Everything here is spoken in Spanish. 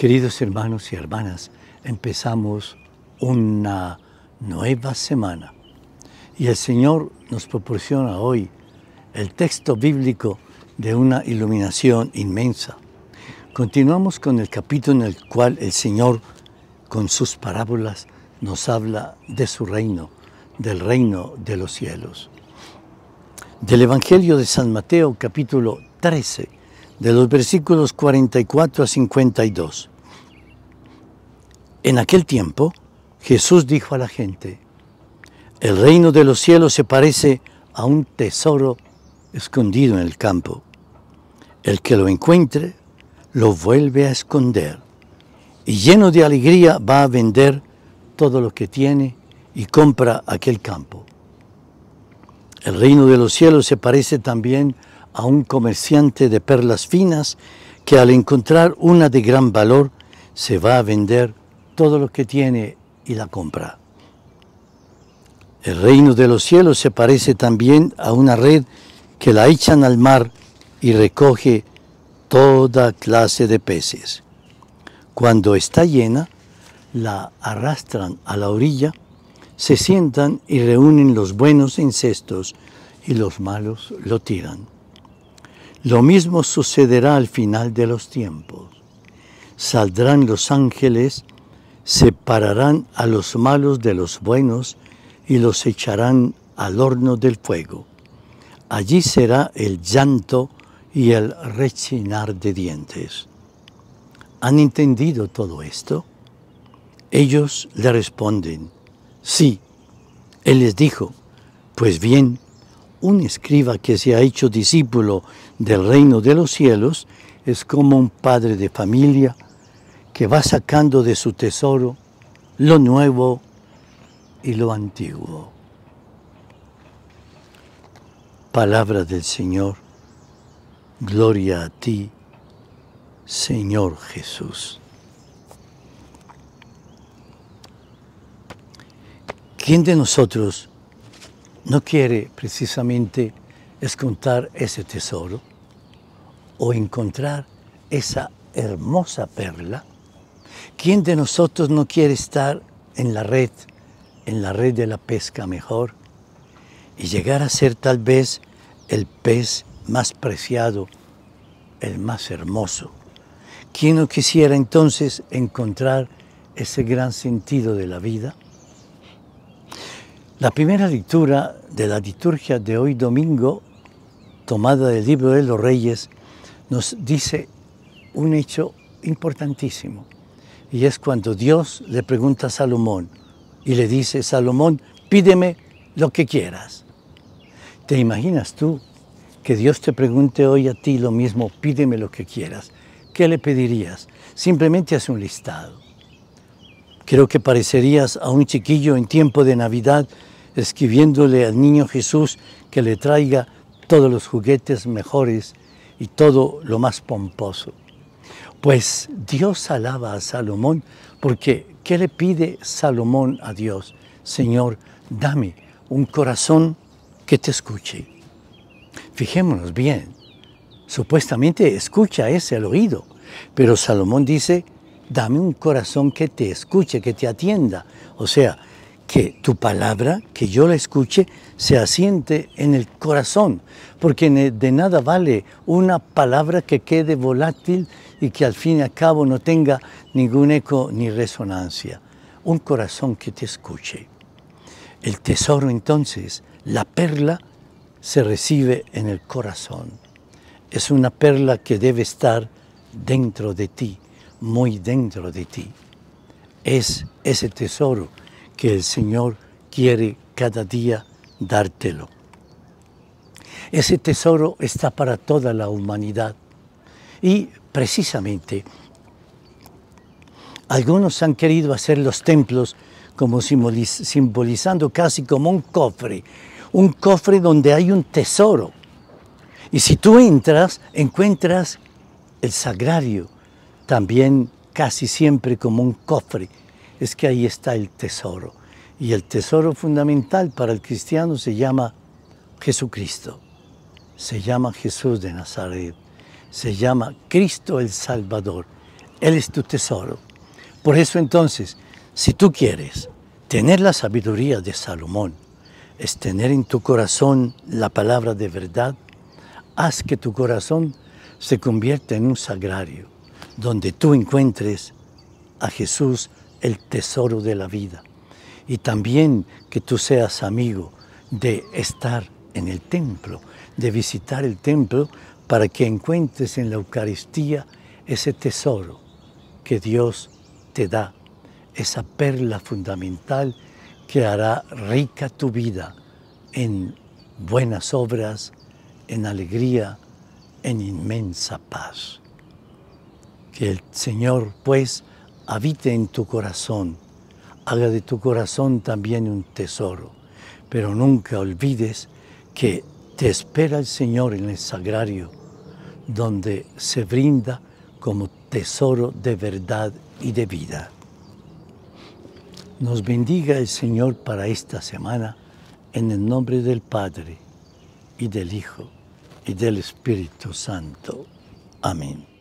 Queridos hermanos y hermanas, empezamos una nueva semana y el Señor nos proporciona hoy el texto bíblico de una iluminación inmensa. Continuamos con el capítulo en el cual el Señor, con sus parábolas, nos habla de su reino, del reino de los cielos. Del Evangelio de San Mateo, capítulo 13, de los versículos 44 a 52. En aquel tiempo Jesús dijo a la gente, el reino de los cielos se parece a un tesoro escondido en el campo. El que lo encuentre lo vuelve a esconder y lleno de alegría va a vender todo lo que tiene y compra aquel campo. El reino de los cielos se parece también a un comerciante de perlas finas que al encontrar una de gran valor se va a vender todo lo que tiene y la compra. El reino de los cielos se parece también a una red que la echan al mar y recoge toda clase de peces. Cuando está llena, la arrastran a la orilla, se sientan y reúnen los buenos incestos... y los malos lo tiran. Lo mismo sucederá al final de los tiempos. Saldrán los ángeles separarán a los malos de los buenos y los echarán al horno del fuego. Allí será el llanto y el rechinar de dientes. ¿Han entendido todo esto? Ellos le responden, sí. Él les dijo, pues bien, un escriba que se ha hecho discípulo del reino de los cielos es como un padre de familia que va sacando de su tesoro lo nuevo y lo antiguo. Palabra del Señor, gloria a ti, Señor Jesús. ¿Quién de nosotros no quiere precisamente escontar ese tesoro o encontrar esa hermosa perla? ¿Quién de nosotros no quiere estar en la red, en la red de la pesca mejor? Y llegar a ser tal vez el pez más preciado, el más hermoso. ¿Quién no quisiera entonces encontrar ese gran sentido de la vida? La primera lectura de la liturgia de hoy domingo, tomada del libro de los reyes, nos dice un hecho importantísimo. Y es cuando Dios le pregunta a Salomón y le dice, Salomón, pídeme lo que quieras. ¿Te imaginas tú que Dios te pregunte hoy a ti lo mismo, pídeme lo que quieras? ¿Qué le pedirías? Simplemente hace un listado. Creo que parecerías a un chiquillo en tiempo de Navidad escribiéndole al niño Jesús que le traiga todos los juguetes mejores y todo lo más pomposo. Pues Dios alaba a Salomón porque ¿qué le pide Salomón a Dios? Señor, dame un corazón que te escuche. Fijémonos bien, supuestamente escucha ese al oído, pero Salomón dice, dame un corazón que te escuche, que te atienda. O sea, que tu palabra, que yo la escuche, se asiente en el corazón, porque de nada vale una palabra que quede volátil y que al fin y al cabo no tenga ningún eco ni resonancia. Un corazón que te escuche. El tesoro entonces, la perla, se recibe en el corazón. Es una perla que debe estar dentro de ti, muy dentro de ti. Es ese tesoro que el Señor quiere cada día dártelo. Ese tesoro está para toda la humanidad y precisamente algunos han querido hacer los templos como simbolizando casi como un cofre, un cofre donde hay un tesoro. Y si tú entras, encuentras el sagrario, también casi siempre como un cofre, es que ahí está el tesoro. Y el tesoro fundamental para el cristiano se llama Jesucristo, se llama Jesús de Nazaret, se llama Cristo el Salvador. Él es tu tesoro. Por eso entonces, si tú quieres tener la sabiduría de Salomón, es tener en tu corazón la palabra de verdad, haz que tu corazón se convierta en un sagrario, donde tú encuentres a Jesús el tesoro de la vida. Y también que tú seas amigo de estar en el templo, de visitar el templo para que encuentres en la Eucaristía ese tesoro que Dios te da, esa perla fundamental que hará rica tu vida en buenas obras, en alegría, en inmensa paz. Que el Señor, pues, habite en tu corazón, haga de tu corazón también un tesoro, pero nunca olvides que te espera el Señor en el sagrario, donde se brinda como tesoro de verdad y de vida. Nos bendiga el Señor para esta semana en el nombre del Padre y del Hijo y del Espíritu Santo. Amén.